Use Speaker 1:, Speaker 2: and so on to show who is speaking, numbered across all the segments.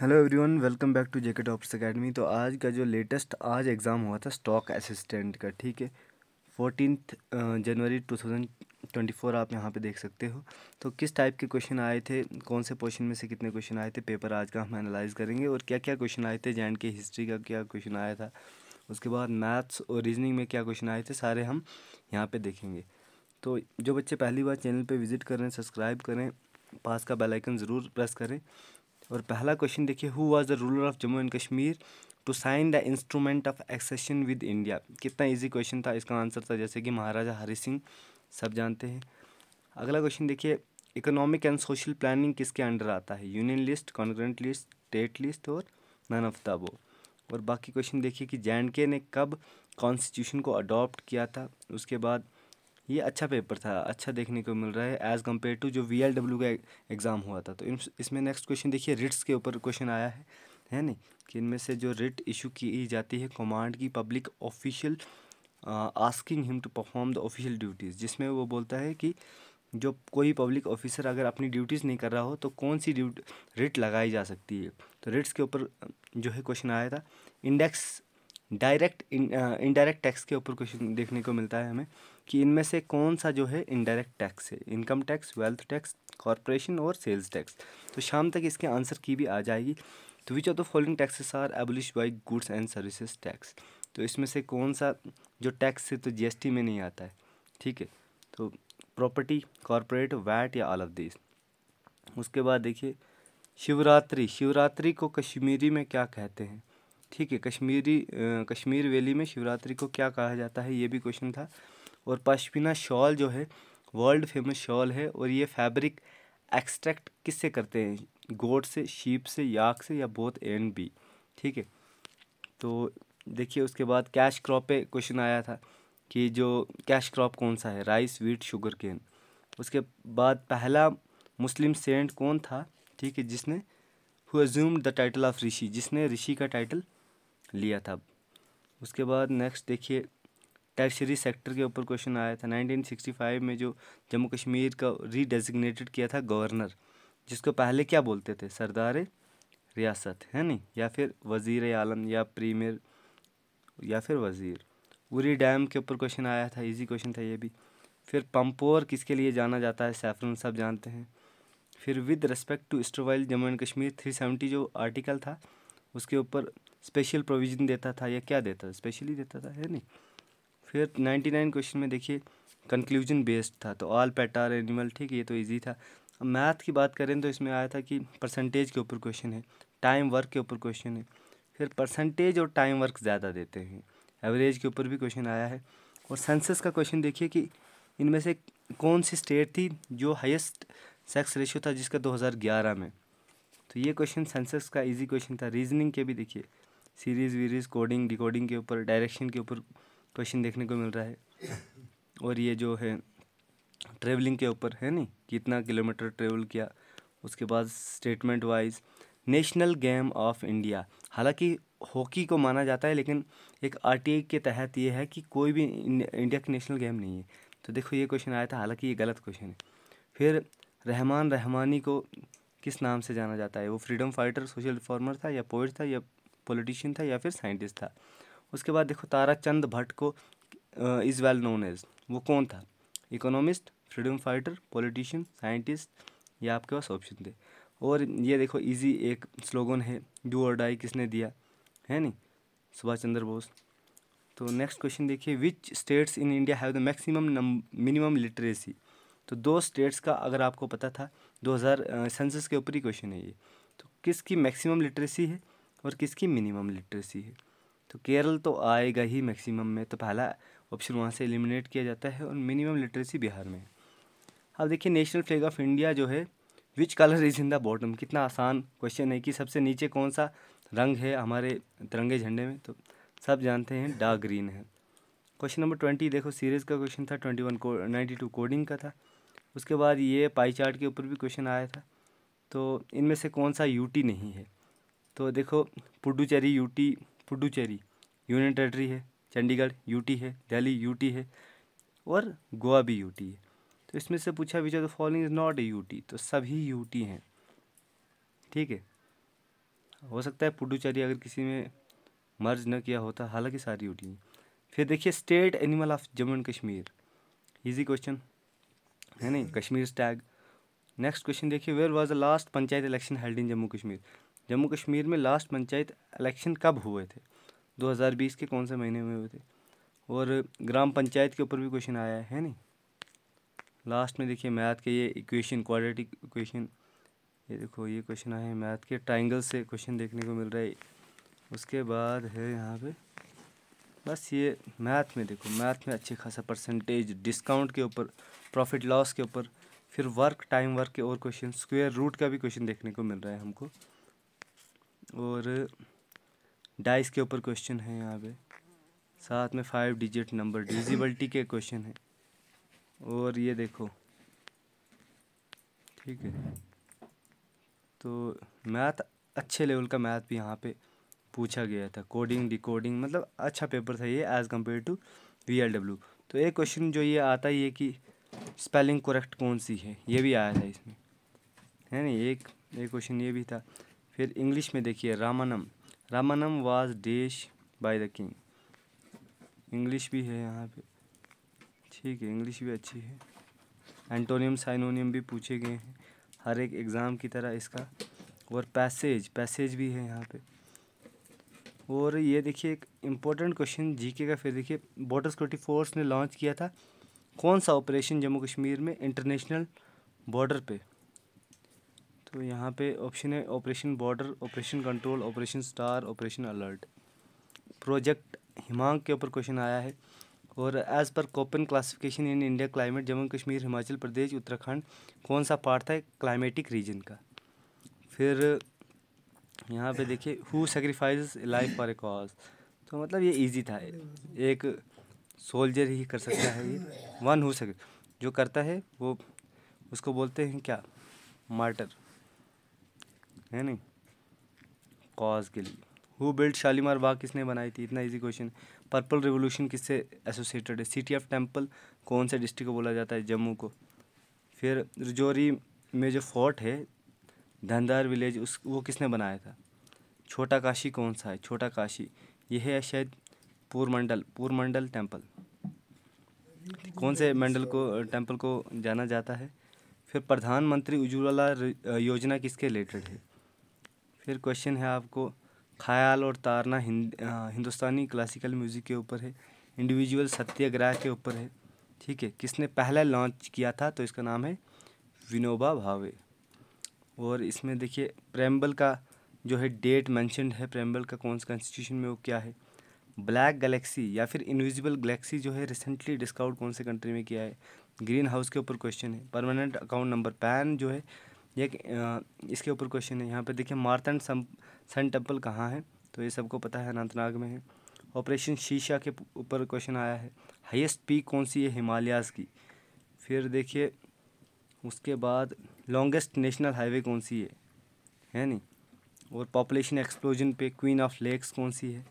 Speaker 1: hello everyone welcome back to JK Tops Academy तो आज का जो लेटेस्ट आज एग्ज़ाम हुआ था स्टॉक असिस्टेंट का ठीक है fourteen January two thousand twenty four आप यहाँ पे देख सकते हो तो किस टाइप के क्वेश्चन आए थे कौन से पोर्शन में से कितने क्वेश्चन आए थे पेपर आज का हम एनालाइज करेंगे और क्या क्या क्वेश्चन आए थे एंड के हिस्ट्री का क्या क्वेश्चन आया था उसके बाद मैथ्स और रीजनिंग में क्या क्वेश्चन आए थे सारे हम यहाँ पर देखेंगे तो जो बच्चे पहली बार चैनल पर विजिट करें सब्सक्राइब करें पास का बेल आइकन ज़रूर प्रेस करें और पहला क्वेश्चन देखिए who was the ruler of Jammu and Kashmir to sign the instrument of accession with India कितना इजी क्वेश्चन था इसका आंसर था जैसे कि महाराजा हरि सिंह सब जानते हैं अगला क्वेश्चन देखिए इकोनॉमिक एंड सोशल प्लानिंग किसके अंडर आता है union list concurrent list state list और नन ऑफ द और बाकी क्वेश्चन देखिए कि जे ने कब कॉन्स्टिट्यूशन को अडॉप्ट किया था उसके बाद ये अच्छा पेपर था अच्छा देखने को मिल रहा है एज़ कम्पेयर टू जो वी का एग्ज़ाम हुआ था तो इसमें नेक्स्ट क्वेश्चन देखिए रिट्स के ऊपर क्वेश्चन आया है है नहीं कि इनमें से जो रिट इशू की जाती है कमांड की public official asking him to perform the official duties जिसमें वो बोलता है कि जो कोई पब्लिक ऑफिसर अगर अपनी ड्यूटीज़ नहीं कर रहा हो तो कौन सी ड्यूट रिट लगाई जा सकती है तो रिट्स के ऊपर जो है क्वेश्चन आया था इंडेक्स डायरेक्ट इनडायरेक्ट टैक्स के ऊपर क्वेश्चन देखने को मिलता है हमें कि इनमें से कौन सा जो है इनडायरेक्ट टैक्स है income tax wealth tax corporation और सेल्स टैक्स तो शाम तक इसके आंसर की भी आ जाएगी तो which of the following taxes are abolish by goods and services tax तो इसमें से कौन सा जो टैक्स है तो जी में नहीं आता है ठीक है तो प्रॉपर्टी कॉरपोरेट वैट या ऑल ऑफ दिस उसके बाद देखिए शिवरात्रि शिवरात्रि को कश्मीरी में क्या कहते हैं ठीक है कश्मीरी कश्मीर वैली में शिवरात्रि को क्या कहा जाता है ये भी क्वेश्चन था और पश्मीना शॉल जो है वर्ल्ड फेमस शॉल है और ये फैब्रिक एक्सट्रैक्ट किससे करते हैं गोट से शीप से याक से या बोथ एंड बी ठीक है तो देखिए उसके बाद कैश क्रॉप पे क्वेश्चन आया था कि जो कैश क्रॉप कौन सा है राइस वीट शुगर केन उसके बाद पहला मुस्लिम सेंट कौन था ठीक है जिसने who assume the title of Rishi जिसने ऋषि का टाइटल लिया था उसके बाद नेक्स्ट देखिए टैक्सरी सेक्टर के ऊपर क्वेश्चन आया था 1965 में जो जम्मू कश्मीर का रीडेजिग्नेटेड किया था गवर्नर जिसको पहले क्या बोलते थे सरदार रियासत है नहीं या फिर वज़ीर आलम या प्रीमियर या फिर वज़ीर उरी डैम के ऊपर क्वेश्चन आया था इजी क्वेश्चन था ये भी फिर पंपोर किसके लिए जाना जाता है सैफरन साहब जानते हैं फिर विद रिस्पेक्ट टू स्टोवाइल जम्मू एंड कश्मीर थ्री जो आर्टिकल था उसके ऊपर स्पेशल प्रोविज़न देता था या क्या देता था स्पेशली देता था है नहीं फिर नाइन्टी नाइन क्वेश्चन में देखिए कंक्लूजन बेस्ड था तो ऑल पैटार एनिमल ठीक है ये तो ईजी था अब मैथ की बात करें तो इसमें आया था कि परसेंटेज के ऊपर क्वेश्चन है टाइम वर्क के ऊपर क्वेश्चन है फिर परसेंटेज और टाइम वर्क ज़्यादा देते हैं एवरेज के ऊपर भी क्वेश्चन आया है और सेंसस का क्वेश्चन देखिए कि इनमें से कौन सी स्टेट थी जो हाईएस्ट सेक्स रेशियो था जिसका 2011 में तो ये क्वेश्चन सेंसस का इजी क्वेश्चन था रीजनिंग के भी देखिए सीरीज़ वीरीज कोडिंग डिकोडिंग के ऊपर डायरेक्शन के ऊपर क्वेश्चन देखने को मिल रहा है और ये जो है ट्रेवलिंग के ऊपर है नहीं कितना किलोमीटर ट्रेवल किया उसके बाद statement wise national game of India हालांकि हॉकी को माना जाता है लेकिन एक आर के तहत ये है कि कोई भी इंडिया की नेशनल गेम नहीं है तो देखो ये क्वेश्चन आया था हालांकि ये गलत क्वेश्चन है फिर रहमान रहमानी को किस नाम से जाना जाता है वो फ्रीडम फाइटर सोशल रिफॉर्मर था या पोइट था या पॉलिटिशियन था या फिर साइंटिस्ट था उसके बाद देखो तारा चंद भट्ट को इज़ वेल नोन एज वो कौन था economist freedom fighter politician scientist या आपके पास ऑप्शन थे और ये देखो इजी एक स्लोगन है डू और डाई किसने दिया है नहीं सुभाष चंद्र बोस तो नेक्स्ट क्वेश्चन देखिए which states in India have the maximum minimum literacy तो दो स्टेट्स का अगर आपको पता था 2000 सेंसस के ऊपर ही क्वेश्चन है ये तो किसकी मैक्सिमम लिटरेसी है और किसकी मिनिमम लिटरेसी है तो केरल तो आएगा ही मैक्सिमम में तो पहला ऑप्शन वहाँ से एलिमिनेट किया जाता है और मिनिमम लिटरेसी बिहार में अब देखिए नेशनल फ्लैग ऑफ इंडिया जो है which colour is in the bottom कितना आसान क्वेश्चन है कि सबसे नीचे कौन सा रंग है हमारे तिरंगे झंडे में तो सब जानते हैं डार्क ग्रीन है क्वेश्चन नंबर ट्वेंटी देखो सीरीज़ का क्वेश्चन था ट्वेंटी वन को नाइन्टी टू कोडिंग का था उसके बाद ये पाई चार्ट के ऊपर भी क्वेश्चन आया था तो इनमें से कौन सा यूटी नहीं है तो देखो Puducherry UT Puducherry union territory है चंडीगढ़ यूटी है दिल्ली यूटी है और गोवा भी यूटी है तो इसमें से पूछा which of the following is not a UT तो सभी यूटी हैं ठीक है हो सकता है पुडुचेरी अगर किसी में मर्ज न किया होता हालांकि सारी यूटी हैं फिर देखिए state animal of Jammu and Kashmir easy question है नहीं कश्मीर टैग नेक्स्ट क्वेश्चन देखिए where was the last panchayat election held in Jammu Kashmir Jammu Kashmir में लास्ट पंचायत इलेक्शन कब हुए थे 2020 के कौन से महीने में हुए थे और ग्राम पंचायत के ऊपर भी क्वेश्चन आया है नहीं लास्ट में देखिए मैथ के ये इक्वेशन क्वाड्रेटिक इक्वेशन ये देखो ये क्वेश्चन आया है मैथ के ट्राइंगल से क्वेश्चन देखने को मिल रहा है उसके बाद है यहाँ पे बस ये मैथ में देखो मैथ में अच्छे खासा परसेंटेज डिस्काउंट के ऊपर प्रॉफिट लॉस के ऊपर फिर वर्क टाइम वर्क के और क्वेश्चन स्क्वेयर रूट का भी क्वेश्चन देखने को मिल रहा है हमको और डाइस के ऊपर क्वेश्चन है यहाँ पे साथ में फाइव डिजिट नंबर डिजिबल्टी के क्वेश्चन है और ये देखो ठीक है तो मैथ अच्छे लेवल का मैथ भी यहाँ पे पूछा गया था कोडिंग डिकोडिंग मतलब अच्छा पेपर था ये एज़ कम्पेयर टू वी तो एक क्वेश्चन जो ये आता ही है कि स्पेलिंग करेक्ट कौन सी है ये भी आया था इसमें है ना एक एक क्वेश्चन ये भी था फिर इंग्लिश में देखिए रामानम रामानम was dash by the king English भी है यहाँ पे ठीक है इंग्लिश भी अच्छी है एंटोनियम साइनोनियम भी पूछे गए हैं हर एक एग्ज़ाम की तरह इसका और पैसेज पैसेज भी है यहाँ पे और ये देखिए एक इम्पोर्टेंट क्वेश्चन जीके का फिर देखिए बॉर्डर सिक्योरिटी फोर्स ने लॉन्च किया था कौन सा ऑपरेशन जम्मू कश्मीर में इंटरनेशनल बॉर्डर पे तो यहाँ पे ऑप्शन है operation border operation control operation star operation alert project Himank के ऊपर क्वेश्चन आया है और एज़ पर Koppen classification in India climate Jammu Kashmir Himachal Pradesh Uttarakhand कौन सा पार्ट था क्लाइमेटिक रीजन का फिर यहाँ पे देखिए who sacrifice life for a cause तो मतलब ये इजी था एक सोल्जर ही कर सकता है ये वन हो सके जो करता है वो उसको बोलते हैं क्या मार्टर है नहीं कॉज के लिए हु बिल्ड शालीमार बाग किसने बनाई थी इतना इजी क्वेश्चन पर्पल रिवोल्यूशन किससे एसोसिएटेड है सिटी ऑफ टेम्पल कौन से डिस्ट्रिक्ट को बोला जाता है जम्मू को फिर रजौरी में जो फोर्ट है धंधार विलेज उस वो किसने बनाया था छोटा काशी कौन सा है छोटा काशी यह है शायद पूर्वमंडल पूरमंडल टेम्पल कौन से मंडल को टेम्पल को जाना जाता है फिर प्रधानमंत्री उज्ज्वला योजना किसके रिलेटेड है फिर क्वेश्चन है आपको ख्याल और तारना हिंद, हिंदुस्तानी क्लासिकल म्यूज़िक के ऊपर है इंडिविजुअल सत्याग्रह के ऊपर है ठीक है किसने पहला लॉन्च किया था तो इसका नाम है विनोबा भावे और इसमें देखिए प्रेम्बल का जो है डेट मैंशनड है प्रेम्बल का कौन सा कॉन्स्टिट्यूशन में वो क्या है ब्लैक गैलेक्सी या फिर इनविजिबल गैलेक्सी जो है रिसेंटली डिस्काउट कौन से कंट्री में किया है ग्रीन हाउस के ऊपर क्वेश्चन है परमानेंट अकाउंट नंबर पैन जो है ये इसके ऊपर क्वेश्चन है यहाँ पर देखिए मार्थन सन टेम्पल कहाँ है तो ये सबको पता है अनंतनाग में है ऑपरेशन शीशा के ऊपर क्वेश्चन आया है हाईएस्ट पीक कौन सी है हिमालयाज़ की फिर देखिए उसके बाद लॉन्गेस्ट नेशनल हाईवे कौन सी है है नहीं और पॉपुलेशन एक्सप्लोजन पे क्वीन ऑफ लेक्स कौन सी है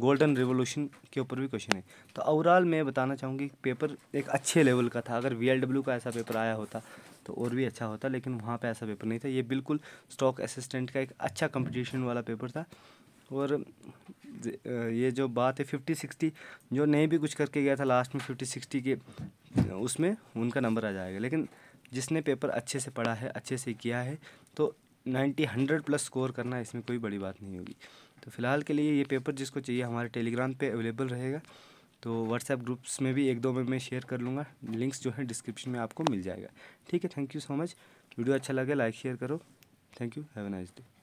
Speaker 1: गोल्डन रिवोल्यूशन के ऊपर भी क्वेश्चन है तो ओवरऑल मैं बताना चाहूँगी पेपर एक अच्छे लेवल का था अगर वी का ऐसा पेपर आया होता तो और भी अच्छा होता लेकिन वहाँ पर ऐसा पेपर नहीं था ये बिल्कुल स्टॉक असिस्टेंट का एक अच्छा कम्पटिशन वाला पेपर था और ये जो बात है फिफ्टी सिक्सटी जो नहीं भी कुछ करके गया था लास्ट में फिफ्टी सिक्सटी के उसमें उनका नंबर आ जाएगा लेकिन जिसने पेपर अच्छे से पढ़ा है अच्छे से किया है तो नाइन्टी हंड्रेड प्लस स्कोर करना इसमें कोई बड़ी बात नहीं होगी तो फ़िलहाल के लिए ये पेपर जिसको चाहिए हमारे टेलीग्राम पे अवेलेबल रहेगा तो व्हाट्सएप ग्रुप्स में भी एक दो में मैं शेयर कर लूँगा लिंक्स जो है डिस्क्रिप्शन में आपको मिल जाएगा ठीक है thank you so much video अच्छा लगे लाइक शेयर करो thank you have a nice day